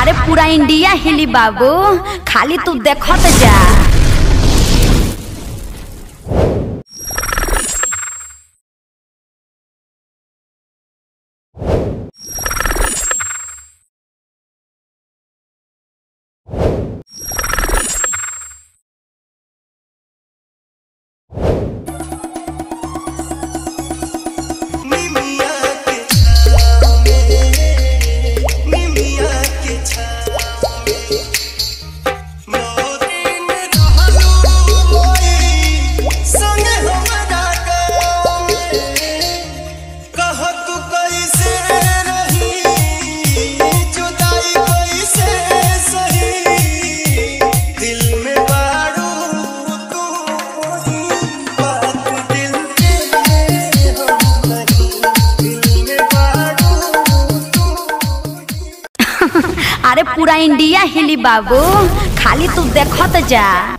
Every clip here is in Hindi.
আরে পুরা ইন্ডিয়া হিলি বাবু খালি তু দেখতে যা पूरा इंडिया हिली बाबू खाली तू देखत जा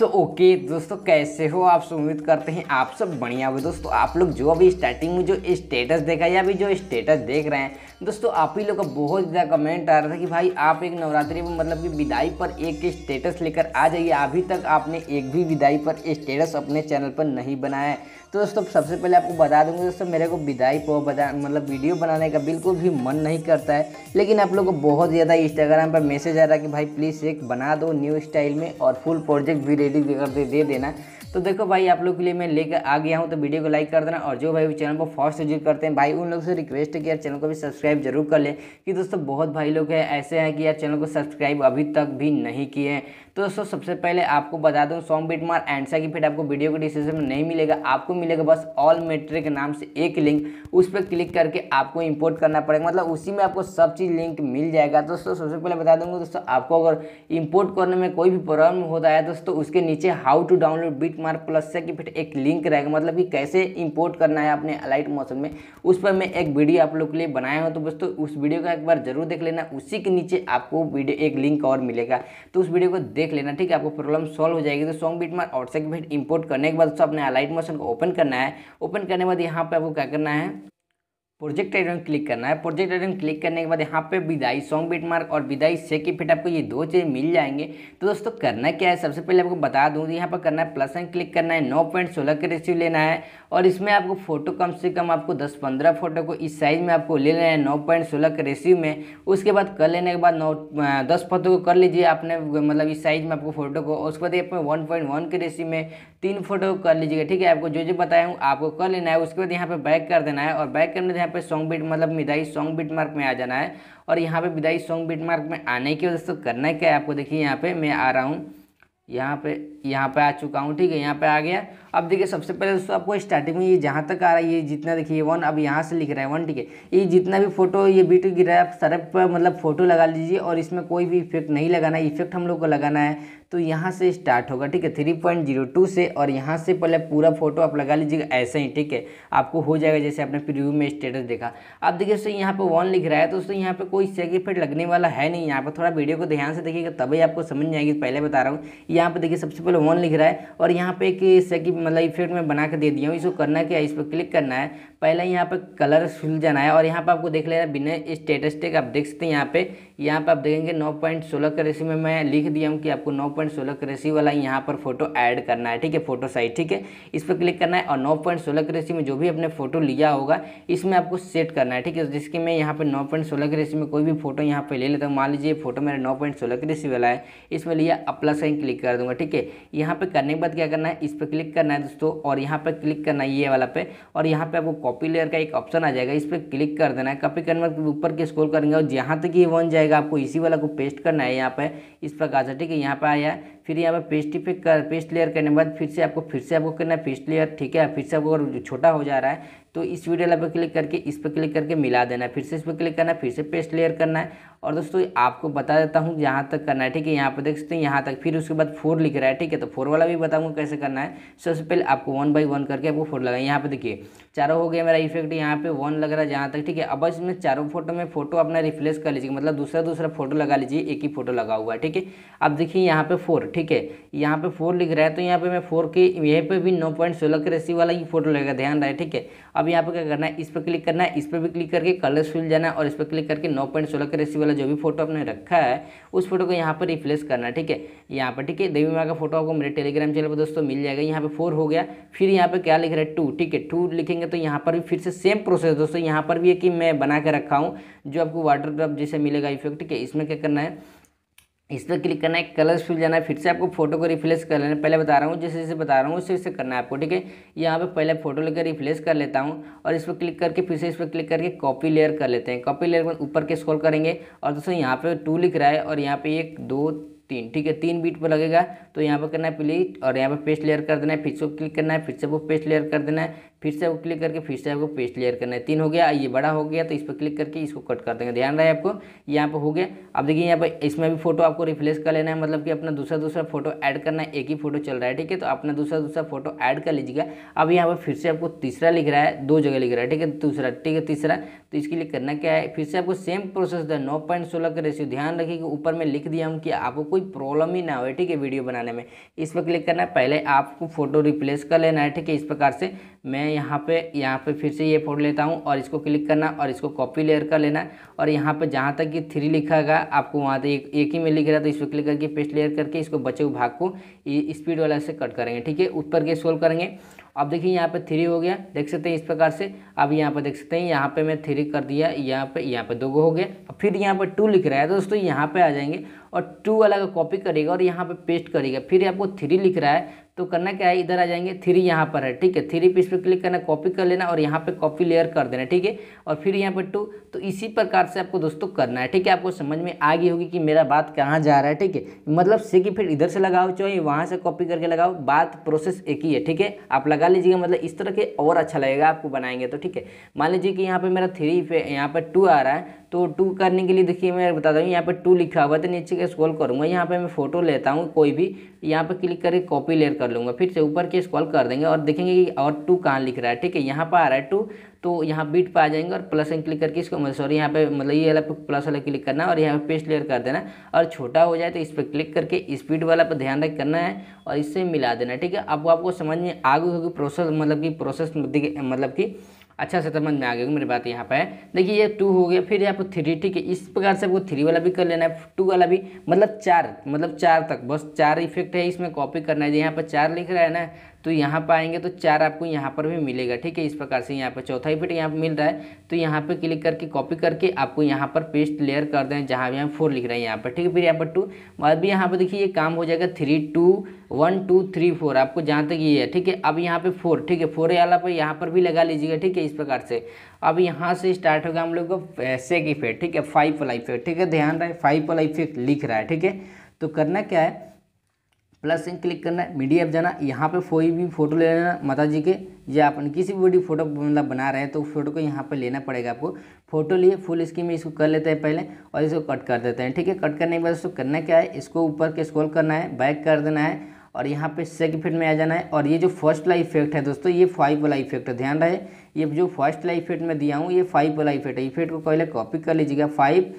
सो so, ओके okay, दोस्तों कैसे हो आप सब उम्मीद करते हैं आप सब बढ़िया हो दोस्तों आप लोग जो अभी स्टार्टिंग में जो स्टेटस देखा या अभी जो स्टेटस देख रहे हैं दोस्तों आप ही लोग का बहुत ज़्यादा कमेंट आ रहा था कि भाई आप एक नवरात्रि में मतलब कि विदाई पर एक स्टेटस लेकर आ जाइए अभी तक आपने एक भी विदाई पर स्टेटस अपने चैनल पर नहीं बनाया है तो दोस्तों सबसे पहले आपको बता दूँगा दोस्तों मेरे को विदाई पर मतलब वीडियो बनाने का बिल्कुल भी मन नहीं करता है लेकिन आप लोग को बहुत ज़्यादा इंस्टाग्राम पर मैसेज आ रहा है कि भाई प्लीज़ एक बना दो न्यू स्टाइल में और फुल प्रोजेक्ट भी जल्दी कर दे, दे देना तो देखो भाई आप लोग के लिए मैं लेकर आ गया हूँ तो वीडियो को लाइक कर देना और जो भाई चैनल को फर्स्ट विजिट करते हैं भाई उन लोग से रिक्वेस्ट है कि यार चैनल को भी सब्सक्राइब जरूर कर लें कि दोस्तों बहुत भाई लोग हैं ऐसे हैं कि यार चैनल को सब्सक्राइब अभी तक भी नहीं किए हैं तो दोस्तों सबसे पहले आपको बता दूं सॉम बीट मार एंडसा की फीड आपको वीडियो के डिस्क्रिप्शन में नहीं मिलेगा आपको मिलेगा बस ऑल मेट्रिक नाम से एक लिंक उस पर क्लिक करके आपको इम्पोर्ट करना पड़ेगा मतलब उसी में आपको सब चीज़ लिंक मिल जाएगा दोस्तों सबसे पहले बता दूंगा दोस्तों आपको अगर इम्पोर्ट करने में कोई भी प्रॉब्लम होता है दोस्तों उसके नीचे हाउ टू डाउनलोड बीट मार प्लस से की फिर एक लिंक रहेगा मतलब कि कैसे इम्पोर्ट करना है अपने अलाइट मौसम में उस पर मैं एक वीडियो आप लोग के लिए बनाया हूँ तो दोस्तों उस वीडियो का एक बार जरूर देख लेना उसी के नीचे आपको वीडियो एक लिंक और मिलेगा तो उस वीडियो को देख लेना ठीक है आपको प्रॉब्लम सॉल्व हो जाएगी तो सॉन्ग बीट मार और सेक बीट इंपोर्ट करने के बाद दोस्तों अपने अलाइट मोशन को ओपन करना है ओपन करने के बाद यहाँ पर आपको क्या करना है प्रोजेक्ट आइटम क्लिक करना है प्रोजेक्ट आइटम क्लिक करने के बाद यहाँ पे विदाई सॉन्ग बीट मार्क और विदाई से की फिट आपको ये दो चीज़ें मिल जाएंगे तो दोस्तों करना क्या है सबसे पहले आपको बता दूँ यहाँ पर करना है प्लस एंड क्लिक करना है नौ पॉइंट सोलह के रेसिव लेना है और इसमें आपको फ़ोटो कम से कम आपको दस पंद्रह फोटो को इस साइज़ में आपको ले लेना है नौ पॉइंट सोलह के रेशियो में उसके बाद कर लेने के बाद नौ दस फोटो को कर लीजिए आपने मतलब इस साइज़ में आपको फ़ोटो को उसके बाद आप वन पॉइंट वन के रेशियो में तीन फोटो को कर लीजिएगा ठीक है आपको जो जो बताया हूँ आपको कर लेना है उसके बाद यहाँ पर बैक कर देना है और बैक करने से यहाँ पर सॉन्ग बीट मतलब विदाई सॉन्ग बीट मार्क में आ जाना है और यहाँ पर विदाई सॉन्ग बीट मार्क में आने की वजह से करना क्या आपको देखिए यहाँ पर मैं आ रहा हूँ यहाँ पे यहाँ पे आ चुका हूँ ठीक है यहाँ पे आ गया अब देखिए सबसे पहले दोस्तों आपको स्टार्टिंग में ये जहाँ तक आ रहा है ये जितना देखिए वन अब यहाँ से लिख रहा है वन ठीक है ये जितना भी फोटो ये बीट रहा है आप सर पर मतलब फ़ोटो लगा लीजिए और इसमें कोई भी इफेक्ट नहीं लगाना है इफेक्ट हम लोग को लगाना है तो यहाँ से स्टार्ट होगा ठीक है थ्री पॉइंट जीरो टू से और यहाँ से पहले पूरा फोटो आप लगा लीजिएगा ऐसे ही ठीक है आपको हो जाएगा जैसे आपने प्रीव्यू में स्टेटस देखा आप देखिए दोस्तों यहाँ पर वन लिख रहा है तो दोस्तों यहाँ पर कोई सेक इफेक्ट लगने वाला है नहीं यहाँ पर थोड़ा वीडियो को ध्यान से देखिएगा तभी आपको समझ में आएगी पहले बता रहा हूँ यहाँ पर देखिए सबसे पहले वन लिख रहा है और यहाँ पर एक सेक मतलब इफेक्ट मैं बना के दे दिया हूँ इसको करना क्या इस पर क्लिक करना है पहले यहाँ पर कलर सुल जाना है और यहाँ पर आपको देख लेना बिना स्टेटस टेक आप देख सकते हैं यहाँ पर यहाँ पर आप देखेंगे 9.16 करेसी में मैं लिख दिया हूँ कि आपको 9.16 करेसी वाला यहाँ पर फोटो ऐड करना है ठीक है फोटो साइज ठीक है इस पर क्लिक करना है और 9.16 करेसी में जो भी आपने फोटो लिया होगा इसमें आपको सेट करना है ठीक है जिसके मैं यहाँ पर 9.16 करेसी में कोई भी फोटो यहाँ पर ले लेता हूँ मान लीजिए फोटो मेरा के रेसी वाला है इसमें लिया अपला साइन क्लिक कर दूंगा ठीक है यहाँ पर करने के बाद क्या करना है इस पर क्लिक करना है दोस्तों और यहाँ पर क्लिक करना है ये वाला पे और यहाँ पर आपको कॉपी लेयर का एक ऑप्शन आ जाएगा इस पर क्लिक कर देना है कॉपी करने के ऊपर के स्क्रोल करेंगे और जहाँ तक ये बन जाएगा जाएगा आपको इसी वाला को पेस्ट करना है यहाँ पर इस प्रकार से ठीक है यहाँ पर आया फिर यहाँ पर पेस्ट पे कर पेस्ट लेयर करने के बाद फिर से आपको फिर से आपको करना है पेस्ट लेयर ठीक है फिर से आपको अगर छोटा हो जा रहा है तो इस वीडियो लाइन पर क्लिक करके इस पर क्लिक करके मिला देना है फिर से इस पर क्लिक करना है फिर से पेस्ट लेयर करना है और दोस्तों आपको बता देता हूँ यहाँ तक करना है ठीक है यहाँ पर देख सकते हैं यहाँ तक फिर उसके बाद फोर लिख रहा है ठीक है तो फोर वाला भी बताऊँगा कैसे करना है सबसे पहले आपको वन बाई वन करके आपको फोर लगाए यहाँ पर देखिए चारों हो गया मेरा इफेक्ट यहाँ पे वन लग रहा है जहाँ तक ठीक है अब इसमें चारों फोटो में फोटो अपना रिप्लेस कर लीजिए मतलब दूसरा दूसरा फोटो लगा लीजिए एक ही फोटो लगा हुआ है ठीक है अब देखिए यहाँ पे फोर ठीक है यहाँ पे फोर लिख रहा है तो यहाँ पे मैं फोर के यहीं पे भी नौ पॉइंट सोलह के रेसी वाला ही फोटो लगेगा ध्यान रहे ठीक है अब यहाँ पर क्या करना है इस पर क्लिक करना है इस पर भी क्लिक करके कलर्स फिल जाना है और इस पर क्लिक करके नौ पॉइंट सोलह करेसी वाला जो भी फोटो आपने रखा है उस फोटो को यहाँ पर रिप्लेस करना है ठीक है यहाँ पर ठीक है देवी माँ का फोटो आपको मेरे टेलीग्राम चैनल पर दोस्तों मिल जाएगा यहाँ पर फोर हो गया फिर यहाँ पर क्या लिख रहा है टू ठीक है टू लिखेंगे तो यहाँ पर भी फिर से सेम प्रोसेस दोस्तों यहाँ पर भी है कि मैं बना के रखा हूँ जो आपको वाटर ड्रॉप जैसे मिलेगा इफेक्ट ठीक है इसमें क्या करना है इस पर क्लिक करना है कलर्स फिल जाना है फिर से आपको फोटो को रिफ्लेस कर लेना पहले बता रहा हूँ जैसे जैसे बता रहा हूँ उससे उससे करना है आपको ठीक है यहाँ पे पहले फोटो लेकर रिफ्लेस कर लेता हूँ और इस पर क्लिक करके फिर से इस पर क्लिक करके कॉपी लेयर कर लेते हैं कॉपी लेयर में ऊपर के स्क्रॉल करेंगे और दोस्तों यहाँ पर टू लिख रहा है और यहाँ पे एक दो तीन ठीक है तीन बीट पर लगेगा तो यहाँ पर करना है प्लीट और यहाँ पर पेस्ट लेयर कर देना है फिर से क्लिक करना है फिर से वो पेस्ट लेयर कर देना है फिर से आपको क्लिक करके फिर से आपको पेस्ट लेयर करना है तीन हो गया ये बड़ा हो गया तो इस पर क्लिक करके इसको कट कर देंगे ध्यान रहे आपको यहाँ पर हो गया अब देखिए यहाँ पर इसमें भी फोटो आपको रिप्लेस कर लेना है मतलब कि अपना दूसरा दूसरा फोटो ऐड करना है एक ही फोटो चल रहा है ठीक है तो अपना दूसरा दूसरा फोटो ऐड कर लीजिएगा अब यहाँ पर फिर से आपको तीसरा लिख रहा है दो जगह लिख रहा है ठीक है तो दूसरा ठीक है तीसरा तो इसके लिए करना क्या है फिर से आपको सेम प्रोसेस दें नौ पॉइंट सोलह का रेशियो ध्यान रखिए कि ऊपर में लिख दिया हूँ कि आपको कोई प्रॉब्लम ही ना हो ठीक है वीडियो बनाने में इस पर क्लिक करना है पहले आपको फोटो रिप्लेस कर लेना है ठीक है इस प्रकार से मैं यहाँ पे यहाँ पे फिर से ये फोटो लेता हूँ और इसको क्लिक करना और इसको कॉपी लेयर कर लेना और यहाँ पे जहाँ तक कि थ्री लिखा गया आपको वहाँ तक एक, एक ही में लिख रहा तो इस पर क्लिक करके पेस्ट लेयर करके इसको बचे हुए भाग को स्पीड वाला से कट करेंगे ठीक है ऊपर के सोल्व करेंगे अब देखिए यहाँ पे थ्री हो गया देख सकते हैं इस प्रकार से अब यहाँ पर देख सकते हैं यहाँ पे मैं थ्री कर दिया यहाँ पे यहाँ पे दो हो गया फिर यहाँ पे टू लिख रहा है तो दोस्तों यहाँ पे आ जाएंगे और टू वाला का कॉपी करेगा और यहाँ पे पेस्ट करेगा फिर आपको थ्री लिख रहा है तो करना क्या है इधर आ जाएंगे थ्री यहाँ पर है ठीक है थ्री पे पर क्लिक करना कॉपी कर लेना और यहाँ पे कॉपी लेयर कर देना ठीक है और फिर यहाँ पर टू तो इसी प्रकार से आपको दोस्तों करना है ठीक है आपको समझ में आ गई होगी कि मेरा बात कहाँ जा रहा है ठीक है मतलब से कि फिर इधर से लगाओ चाहे वहाँ से कॉपी करके लगाओ बात प्रोसेस एक ही है ठीक है आप लगा लीजिएगा मतलब इस तरह के और अच्छा लगेगा आपको बनाएंगे तो ठीक है मान लीजिए कि यहाँ पर मेरा थ्री पे यहाँ पर टू आ रहा है तो टू करने के लिए देखिए मैं बता दूँ यहाँ पर टू लिखा हुआ तो नीचे का स्क्रॉल करूँगा यहाँ पे मैं फोटो लेता हूँ कोई भी यहाँ पे क्लिक करके कॉपी लेयर कर लूँगा फिर से ऊपर के स्क्रॉल कर देंगे और देखेंगे कि और टू कहाँ लिख रहा है ठीक है यहाँ पर आ रहा है टू तो यहाँ बीट पर आ जाएंगे और प्लस एंड क्लिक करके इसको मतलब सॉरी यहाँ पे मतलब ये वाला प्लस वाला क्लिक करना और यहाँ पे पेस्ट लेयर कर देना और छोटा हो जाए तो इस पर क्लिक करके स्पीड वाला पर ध्यान रख करना है और इससे मिला देना ठीक है अब आपको समझ में आगे होगी प्रोसेस मतलब कि प्रोसेस मतलब कि अच्छा से समझ में आ गया मेरी बात यहाँ पर देखिए ये टू हो गया फिर यहाँ पर थ्री ठीक है इस प्रकार से आपको थ्री वाला भी कर लेना है टू वाला भी मतलब चार मतलब चार तक बस चार इफेक्ट है इसमें कॉपी करना है यहाँ पर चार लिख रहा है ना तो यहाँ पर आएंगे तो चार आपको यहाँ पर भी मिलेगा ठीक है इस प्रकार से यहाँ पर चौथा इफेक्ट यहाँ पर मिल रहा है तो यहाँ पर क्लिक करके कॉपी करके आपको यहाँ पर पेस्ट लेयर कर दें जहाँ भी हम फोर लिख रहे हैं यहाँ पर ठीक है फिर यहाँ पर टू बाद भी यहाँ पर देखिए ये काम हो जाएगा three two one two three four आपको जहाँ तक ये है ठीक है अब यहाँ पे फोर ठीक है फोर वाला पर यहाँ पर भी लगा लीजिएगा ठीक है इस प्रकार से अब यहाँ से स्टार्ट होगा हम लोग को सेक इफेक्ट ठीक है फाइव वाला इफेक्ट ठीक है ध्यान रहे फाइव वाला इफेक्ट लिख रहा है ठीक है तो करना क्या है प्लस सिंह क्लिक करना है मीडिया ऐप जाना यहाँ पे कोई भी फोटो ले लेना माता जी के या अपन किसी भी वीडियो फोटो मतलब बना रहे हैं तो फोटो को यहाँ पे लेना पड़ेगा आपको फोटो लिए फुल स्क्रीन में इसको कर लेते हैं पहले और इसको कट कर देते हैं ठीक है कट करने के बाद उसको करना क्या है इसको ऊपर के स्क्रॉल करना है बैक कर देना है और यहाँ पे सेकंड में आ जाना है और ये जो फर्स्ट वाला इफेक्ट है दोस्तों ये फाइव वाला इफेक्ट है ध्यान रहे ये जो फर्स्ट वाला इफेक्ट मैं दिया हूँ ये फाइव वाला इफेक्ट है इफेक्ट को पहले कॉपी कर लीजिएगा फाइव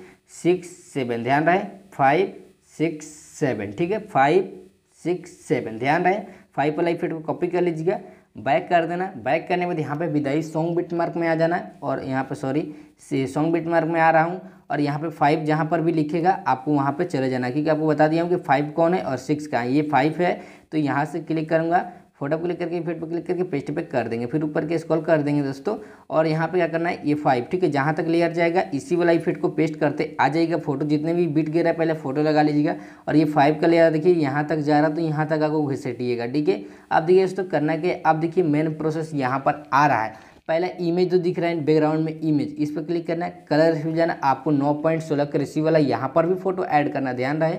सिक्स सेवन ध्यान रहे फाइव सिक्स सेवन ठीक है फाइव सिक्स सेवन ध्यान रहे फाइव प्लाई फिट को कॉपी कर लीजिएगा बैक कर देना बैक करने के बाद यहाँ पे विदाई सॉन्ग बिट मार्क में आ जाना है और यहाँ पे सॉरी सॉन्ग बिट मार्क में आ रहा हूँ और यहाँ पे फाइव जहाँ पर भी लिखेगा आपको वहाँ पे चले जाना क्योंकि आपको बता दिया हूँ कि फाइव कौन है और सिक्स का है ये फाइव है तो यहाँ से क्लिक करूँगा फोटो पर क्लिक करके फिर पर क्लिक करके पेस्ट पे कर देंगे फिर ऊपर के स्क्रॉल कर देंगे दोस्तों और यहाँ पे क्या करना है ये फाइव ठीक है जहाँ तक लेयर जाएगा इसी वाला इफेक्ट को पेस्ट करते आ जाएगा फोटो जितने भी बिट गिर रहा है पहले फोटो लगा लीजिएगा और ये फाइव का लेयर देखिए यहाँ तक जा रहा तो यहाँ तक आपको घिसेटिएगा ठीक है अब देखिए दोस्तों करना कि अब देखिए मेन प्रोसेस यहाँ पर आ रहा है पहला इमेज जो दिख रहा है बैकग्राउंड में इमेज इस पर क्लिक करना है कलर रिसीव जाना आपको नौ पॉइंट सोलह के रेसी वाला यहाँ पर भी फोटो ऐड करना ध्यान रहे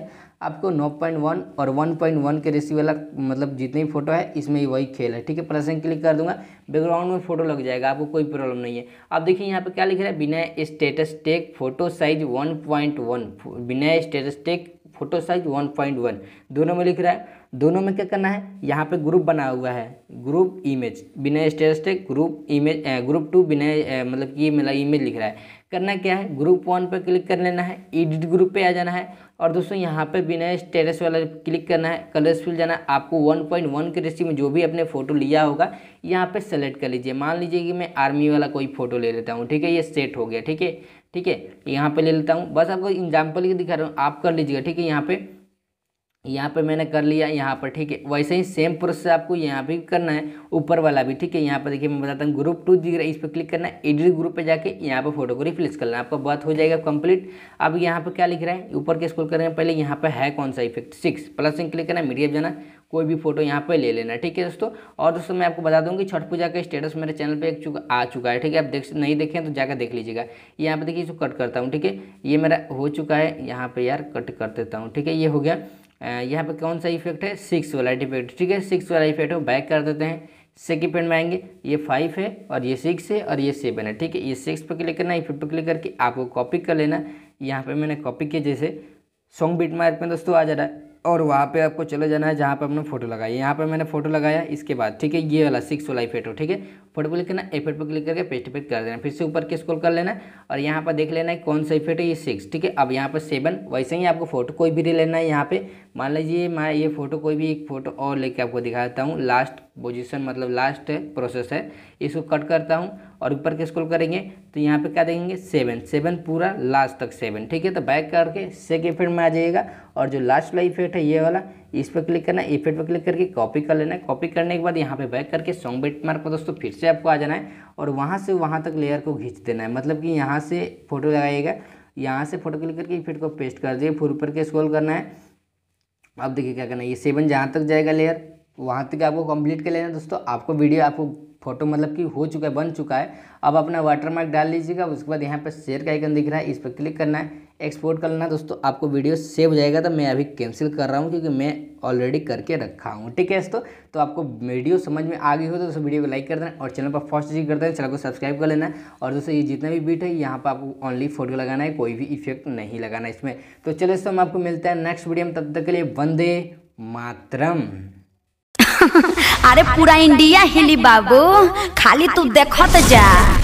आपको नौ पॉइंट वन और वन पॉइंट वन के रेसी वाला मतलब जितने भी फोटो है इसमें ही वही खेल है ठीक है प्लस क्लिक कर दूंगा बैकग्राउंड में फोटो लग जाएगा आपको कोई प्रॉब्लम नहीं है आप देखिए यहाँ पर क्या लिख रहा है बिना status take photo size one point one बिना status take photo size one point one दोनों में लिख रहा है दोनों में क्या करना है यहाँ पे ग्रुप बना हुआ है ग्रुप इमेज बिना statistic group image group two बिना मतलब कि मेरा मतलब इमेज लिख रहा है करना क्या है ग्रुप वन पर क्लिक कर लेना है एडिट ग्रुप पे आ जाना है और दोस्तों यहाँ पे बिना स्टेटस वाला क्लिक करना है कलर्स फिल जाना है आपको 1.1 के रेशियो में जो भी अपने फ़ोटो लिया होगा यहाँ पे सेलेक्ट कर लीजिए मान लीजिए कि मैं आर्मी वाला कोई फ़ोटो ले लेता हूँ ठीक है ये सेट हो गया ठीक है ठीक है यहाँ पे ले लेता हूँ बस आपको एग्जाम्पल दिखा रहा हूँ आप कर लीजिएगा ठीक है यहाँ पे यहाँ पे मैंने कर लिया यहाँ पर ठीक है वैसे ही सेम प्रोसेस आपको यहाँ भी करना है ऊपर वाला भी ठीक है यहाँ पर देखिए मैं बताता हूँ ग्रुप टू दिख रहा है इस पर क्लिक करना है एडिट ग्रुप पे जाके यहाँ पे फोटो को रिप्लेस करना है आपका बात हो जाएगा कंप्लीट अब यहाँ पे क्या लिख रहा है ऊपर के स्कूल करेंगे पहले यहाँ पर है कौन सा इफेक्ट सिक्स प्लस इन क्लिक करना है मीडिया जाना कोई भी फोटो यहाँ पर ले लेना ठीक है दोस्तों और दोस्तों मैं आपको बता दूँगी छठ पूजा का स्टेटस मेरे चैनल पर एक चुका आ चुका है ठीक है आप देख नहीं देखें तो जाकर देख लीजिएगा यहाँ पर देखिए इसको कट करता हूँ ठीक है ये मेरा हो चुका है यहाँ पर यार कट कर देता हूँ ठीक है ये हो गया यहाँ पे कौन सा इफेक्ट है सिक्स वाला डिफेक्ट ठीक है सिक्स वाला इफेक्ट हो बैक कर देते हैं सेकेंड पेंट में आएंगे ये फाइव है और ये सिक्स है और ये सेवन है ठीक है ये सिक्स पर क्लिक करना इफेक्ट पर क्लिक करके आपको कॉपी कर लेना यहाँ पर मैंने कॉपी किया जैसे सॉन्ग बीट मार्क में दोस्तों आ जा रहा है और वहाँ पे आपको चले जाना है जहाँ पे हमने फोटो लगाई यहाँ पे मैंने फोटो लगाया इसके बाद ठीक है ये वाला सिक्स वाला इफेटो ठीक है फोटो पर क्लिक करना पर क्लिक करके पेस्ट इफेक्ट कर देना फिर से ऊपर के स्क्रॉल कर लेना है और यहाँ पर देख लेना है कौन सा इफेक्ट है ये सिक्स ठीक है अब यहाँ पर सेवन वैसे ही आपको फोटो कोई भी ले लेना है यहाँ पर मान लीजिए मैं ये फोटो कोई भी एक फोटो और लेके आपको दिखा देता हूँ लास्ट पोजीशन मतलब लास्ट प्रोसेस है इसको कट करता हूँ और ऊपर के स्क्रोल करेंगे तो यहाँ पे क्या देखेंगे सेवन सेवन पूरा लास्ट तक सेवन ठीक है तो बैक करके सेक इफेक्ट में आ जाएगा और जो लास्ट वाला इफेक्ट है ये वाला इस पर क्लिक करना है इफेक्ट पर क्लिक करके कॉपी कर लेना है कॉपी करने के बाद यहाँ पे बैक करके सॉन्ग बेट मार्क पर दोस्तों फिर से आपको आ जाना है और वहाँ से वहाँ तक लेयर को खींच देना है मतलब कि यहाँ से फोटो लगाइएगा यहाँ से फोटो क्लिक करके इफेक्ट को पेस्ट कर दिए फिर ऊपर के स्क्रोल करना है अब देखिए क्या करना है ये सेवन जहाँ तक जाएगा लेयर वहाँ तक आपको कंप्लीट कर लेना है दोस्तों आपको वीडियो आपको फोटो मतलब कि हो चुका है बन चुका है अब अपना वाटरमार्क डाल लीजिएगा उसके बाद यहाँ पर शेयर का आइकन दिख रहा है इस पर क्लिक करना है एक्सपोर्ट कर लेना दोस्तों आपको वीडियो सेव हो जाएगा तो मैं अभी कैंसिल कर रहा हूँ क्योंकि मैं ऑलरेडी करके रखा हूँ ठीक है दोस्तों तो आपको वीडियो समझ में आ गई हो तो दोस्तों वीडियो को लाइक कर देना और चैनल पर फर्स्ट चीज कर देना चैनल को सब्सक्राइब कर लेना और दोस्तों ये जितना भी बीट है यहाँ पर आपको ऑनली फोटो लगाना है कोई भी इफेक्ट नहीं लगाना इसमें तो चलिए दोस्तों हम आपको मिलता है नेक्स्ट वीडियो में तब तक के लिए वंदे मातरम अरे पूरा इंडिया हिली बाबू खाली तू देखत जा